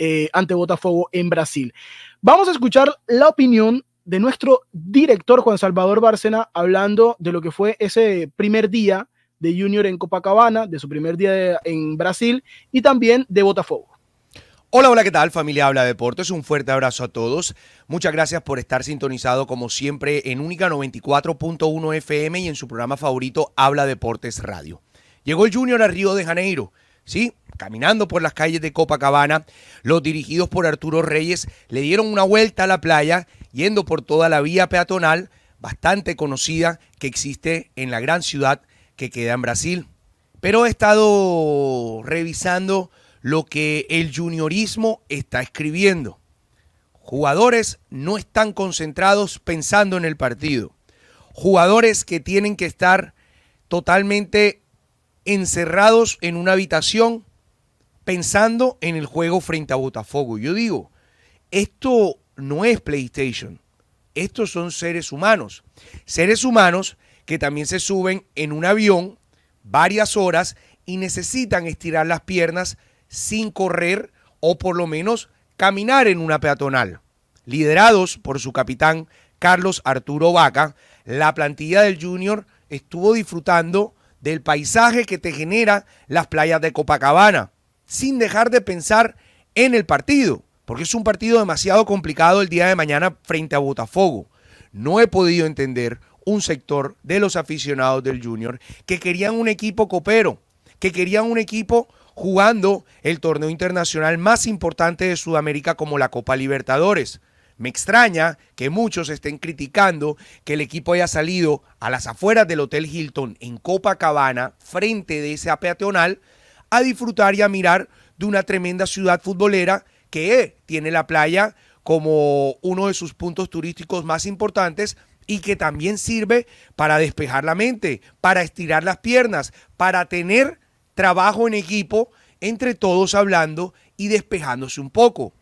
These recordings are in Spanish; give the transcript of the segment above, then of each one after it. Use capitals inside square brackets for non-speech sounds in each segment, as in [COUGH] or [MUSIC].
Eh, ante Botafogo en Brasil. Vamos a escuchar la opinión de nuestro director Juan Salvador Bárcena hablando de lo que fue ese primer día de Junior en Copacabana, de su primer día en Brasil y también de Botafogo. Hola, hola, ¿qué tal? Familia Habla Deportes, un fuerte abrazo a todos. Muchas gracias por estar sintonizado como siempre en Única 94.1 FM y en su programa favorito Habla Deportes Radio. Llegó el Junior a Río de Janeiro ¿sí? Caminando por las calles de Copacabana, los dirigidos por Arturo Reyes le dieron una vuelta a la playa, yendo por toda la vía peatonal bastante conocida que existe en la gran ciudad que queda en Brasil. Pero he estado revisando lo que el juniorismo está escribiendo. Jugadores no están concentrados pensando en el partido. Jugadores que tienen que estar totalmente encerrados en una habitación pensando en el juego frente a Botafogo. Yo digo, esto no es PlayStation, estos son seres humanos. Seres humanos que también se suben en un avión varias horas y necesitan estirar las piernas sin correr o por lo menos caminar en una peatonal. Liderados por su capitán Carlos Arturo Vaca, la plantilla del Junior estuvo disfrutando del paisaje que te genera las playas de Copacabana, sin dejar de pensar en el partido, porque es un partido demasiado complicado el día de mañana frente a Botafogo. No he podido entender un sector de los aficionados del Junior que querían un equipo copero, que querían un equipo jugando el torneo internacional más importante de Sudamérica como la Copa Libertadores. Me extraña que muchos estén criticando que el equipo haya salido a las afueras del Hotel Hilton en Copacabana, frente de esa peatonal, a disfrutar y a mirar de una tremenda ciudad futbolera que eh, tiene la playa como uno de sus puntos turísticos más importantes y que también sirve para despejar la mente, para estirar las piernas, para tener trabajo en equipo entre todos hablando y despejándose un poco.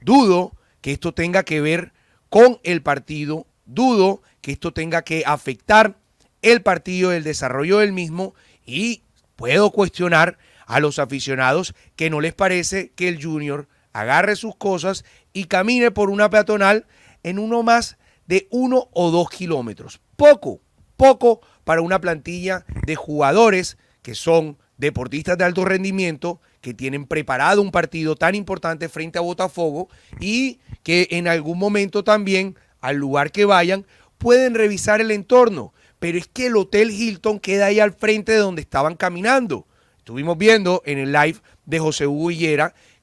Dudo que esto tenga que ver con el partido, dudo que esto tenga que afectar el partido, el desarrollo del mismo y puedo cuestionar a los aficionados que no les parece que el junior agarre sus cosas y camine por una peatonal en uno más de uno o dos kilómetros. Poco, poco para una plantilla de jugadores que son deportistas de alto rendimiento que tienen preparado un partido tan importante frente a Botafogo y que en algún momento también, al lugar que vayan, pueden revisar el entorno. Pero es que el Hotel Hilton queda ahí al frente de donde estaban caminando. Estuvimos viendo en el live de José Hugo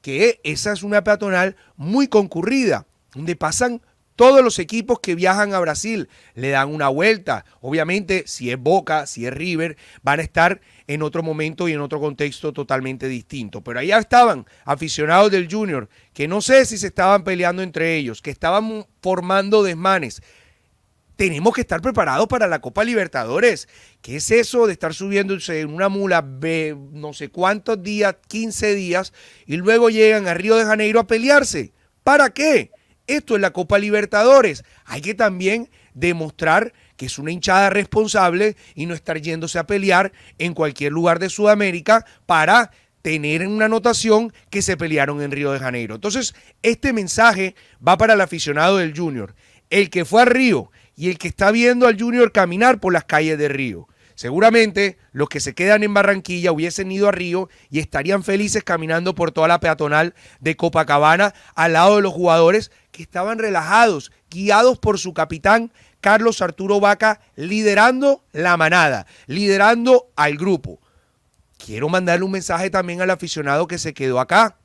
que esa es una peatonal muy concurrida, donde pasan todos los equipos que viajan a Brasil le dan una vuelta. Obviamente, si es Boca, si es River, van a estar en otro momento y en otro contexto totalmente distinto. Pero allá estaban aficionados del Junior, que no sé si se estaban peleando entre ellos, que estaban formando desmanes. Tenemos que estar preparados para la Copa Libertadores. ¿Qué es eso de estar subiéndose en una mula no sé cuántos días, 15 días, y luego llegan a Río de Janeiro a pelearse? ¿Para qué? Esto es la Copa Libertadores. Hay que también demostrar que es una hinchada responsable y no estar yéndose a pelear en cualquier lugar de Sudamérica para tener en una anotación que se pelearon en Río de Janeiro. Entonces, este mensaje va para el aficionado del Junior, el que fue a Río y el que está viendo al Junior caminar por las calles de Río. Seguramente los que se quedan en Barranquilla hubiesen ido a Río y estarían felices caminando por toda la peatonal de Copacabana al lado de los jugadores que estaban relajados, guiados por su capitán Carlos Arturo Vaca, liderando la manada, liderando al grupo. Quiero mandarle un mensaje también al aficionado que se quedó acá,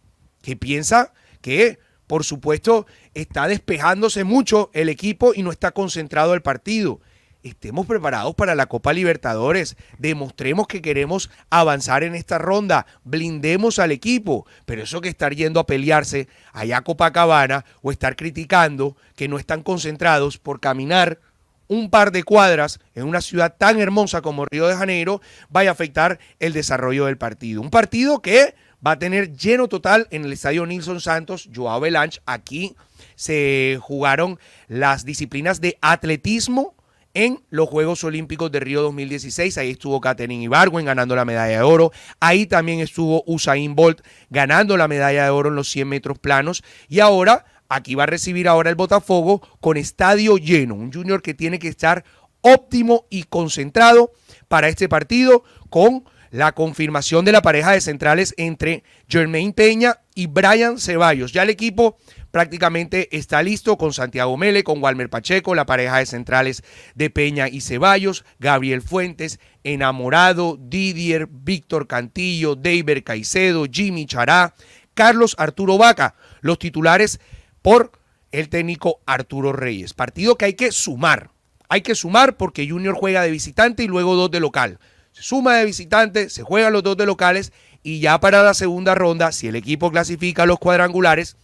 que piensa que por supuesto, está despejándose mucho el equipo y no está concentrado el partido estemos preparados para la Copa Libertadores, demostremos que queremos avanzar en esta ronda, blindemos al equipo, pero eso que estar yendo a pelearse allá a Copacabana o estar criticando que no están concentrados por caminar un par de cuadras en una ciudad tan hermosa como Río de Janeiro vaya a afectar el desarrollo del partido. Un partido que va a tener lleno total en el estadio Nilson Santos, Joao Belanch. Aquí se jugaron las disciplinas de atletismo, en los Juegos Olímpicos de Río 2016. Ahí estuvo Katherine Ibargüen ganando la medalla de oro. Ahí también estuvo Usain Bolt ganando la medalla de oro en los 100 metros planos. Y ahora, aquí va a recibir ahora el Botafogo con estadio lleno. Un junior que tiene que estar óptimo y concentrado para este partido con la confirmación de la pareja de centrales entre Germain Peña y Brian Ceballos. Ya el equipo prácticamente está listo con Santiago Mele, con Walmer Pacheco, la pareja de centrales de Peña y Ceballos, Gabriel Fuentes, Enamorado, Didier, Víctor Cantillo, David Caicedo, Jimmy Chará, Carlos Arturo Vaca, los titulares por el técnico Arturo Reyes. Partido que hay que sumar. Hay que sumar porque Junior juega de visitante y luego dos de local. Se suma de visitante, se juegan los dos de locales y ya para la segunda ronda, si el equipo clasifica a los cuadrangulares,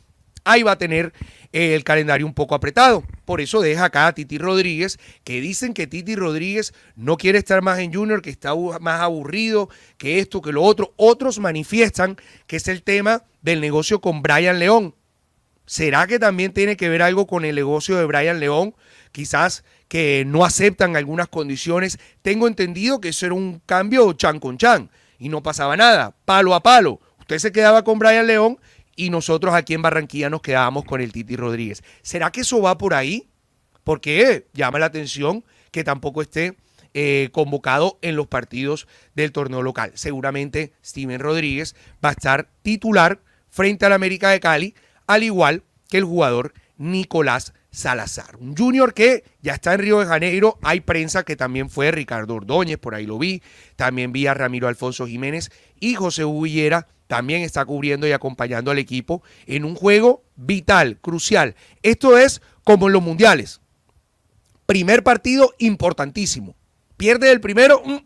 ahí va a tener eh, el calendario un poco apretado. Por eso deja acá a Titi Rodríguez, que dicen que Titi Rodríguez no quiere estar más en Junior, que está más aburrido, que esto, que lo otro. Otros manifiestan que es el tema del negocio con Brian León. ¿Será que también tiene que ver algo con el negocio de Brian León? Quizás que no aceptan algunas condiciones. Tengo entendido que eso era un cambio chan con chan y no pasaba nada, palo a palo. Usted se quedaba con Brian León y nosotros aquí en Barranquilla nos quedábamos con el Titi Rodríguez. ¿Será que eso va por ahí? Porque eh, llama la atención que tampoco esté eh, convocado en los partidos del torneo local. Seguramente Steven Rodríguez va a estar titular frente al América de Cali, al igual que el jugador Nicolás Salazar. Un junior que ya está en Río de Janeiro. Hay prensa que también fue Ricardo Ordóñez, por ahí lo vi. También vi a Ramiro Alfonso Jiménez y José Huguillera también está cubriendo y acompañando al equipo en un juego vital, crucial. Esto es como en los mundiales. Primer partido importantísimo. Pierde el primero, mm,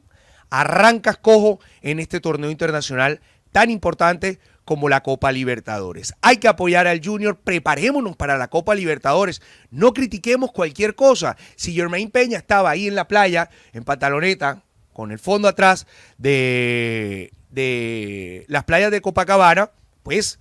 arrancas cojo en este torneo internacional tan importante como la Copa Libertadores. Hay que apoyar al Junior, preparémonos para la Copa Libertadores, no critiquemos cualquier cosa. Si Germain Peña estaba ahí en la playa, en pantaloneta, con el fondo atrás de de las playas de Copacabana, pues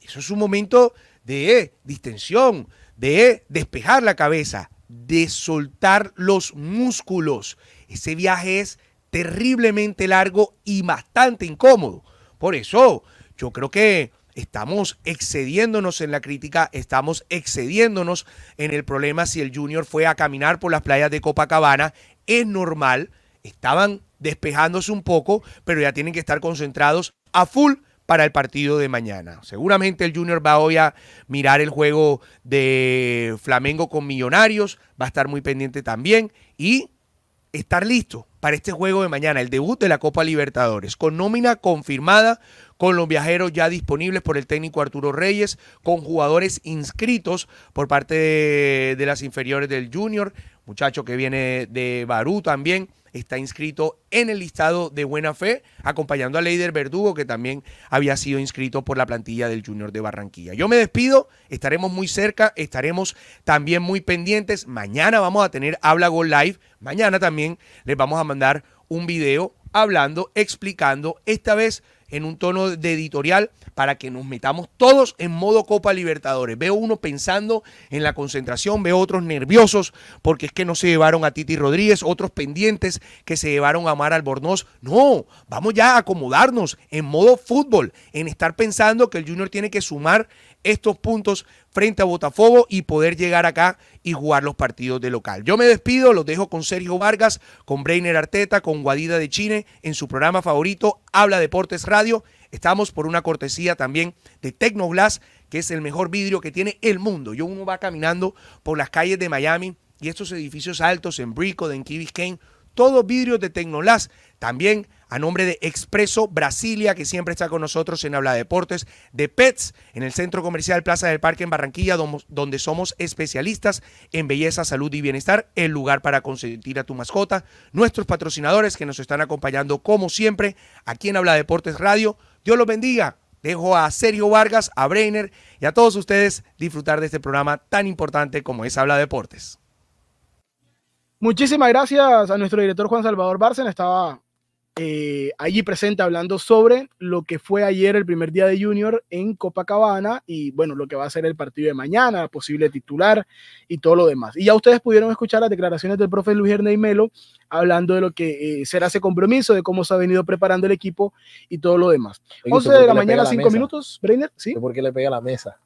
eso es un momento de distensión, de despejar la cabeza, de soltar los músculos. Ese viaje es terriblemente largo y bastante incómodo. Por eso yo creo que estamos excediéndonos en la crítica, estamos excediéndonos en el problema si el junior fue a caminar por las playas de Copacabana. Es normal estaban despejándose un poco, pero ya tienen que estar concentrados a full para el partido de mañana. Seguramente el Junior va hoy a mirar el juego de Flamengo con Millonarios, va a estar muy pendiente también y estar listo para este juego de mañana, el debut de la Copa Libertadores, con nómina confirmada, con los viajeros ya disponibles por el técnico Arturo Reyes, con jugadores inscritos por parte de, las inferiores del Junior, muchacho que viene de Barú también, está inscrito en el listado de buena fe, acompañando a Leider Verdugo, que también había sido inscrito por la plantilla del Junior de Barranquilla. Yo me despido, estaremos muy cerca, estaremos también muy pendientes. Mañana vamos a tener Habla Gol Live, mañana también les vamos a mandar un video hablando, explicando esta vez en un tono de editorial para que nos metamos todos en modo Copa Libertadores. Veo uno pensando en la concentración, veo otros nerviosos porque es que no se llevaron a Titi Rodríguez, otros pendientes que se llevaron a Mar Albornoz. No, vamos ya a acomodarnos en modo fútbol, en estar pensando que el Junior tiene que sumar estos puntos frente a Botafogo y poder llegar acá y jugar los partidos de local. Yo me despido, los dejo con Sergio Vargas, con Brainer Arteta, con Guadida de Chile en su programa favorito, Habla Deportes Radio. Estamos por una cortesía también de Tecnoglass, que es el mejor vidrio que tiene el mundo. Yo uno va caminando por las calles de Miami y estos edificios altos en Brico, en Key Biscayne, todos vidrios de Tecnoglass. También a nombre de Expreso Brasilia, que siempre está con nosotros en Habla de Deportes, de Pets, en el Centro Comercial Plaza del Parque en Barranquilla, donde somos especialistas en belleza, salud y bienestar, el lugar para consentir a tu mascota, nuestros patrocinadores que nos están acompañando como siempre aquí en Habla Deportes Radio. Dios los bendiga. Dejo a Sergio Vargas, a Breiner y a todos ustedes disfrutar de este programa tan importante como es Habla Deportes. Muchísimas gracias a nuestro director Juan Salvador Bárcena. Estaba eh, allí presenta hablando sobre lo que fue ayer el primer día de Junior en Copacabana y bueno, lo que va a ser el partido de mañana, posible titular y todo lo demás. Y ya ustedes pudieron escuchar las declaraciones del profe Luis Hernández Melo hablando de lo que eh, será ese compromiso, de cómo se ha venido preparando el equipo y todo lo demás. 11 de la mañana, 5 minutos, Breiner, ¿sí? ¿Por qué le pega la mesa?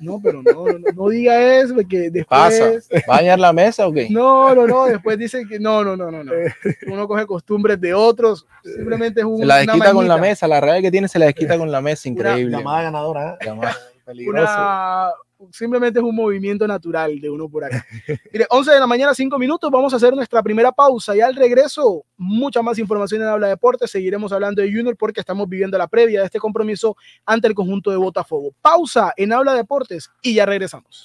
no, pero no, no, diga eso, porque después. Pasa. bañar la mesa o qué? No, no, no. Después dicen que no, no, no, no. no. [LAUGHS] Uno coge costumbres de otros. Simplemente es un. Se la desquita con la mesa. La realidad que tiene se la desquita con la mesa. Increíble. la más ganadora. ¿eh? simplemente es un movimiento natural de uno por acá. Mire, 11 de la mañana, 5 minutos, vamos a hacer nuestra primera pausa y al regreso, mucha más información en Habla Deportes, seguiremos hablando de Junior porque estamos viviendo la previa de este compromiso ante el conjunto de Botafogo. Pausa en Habla Deportes y ya regresamos.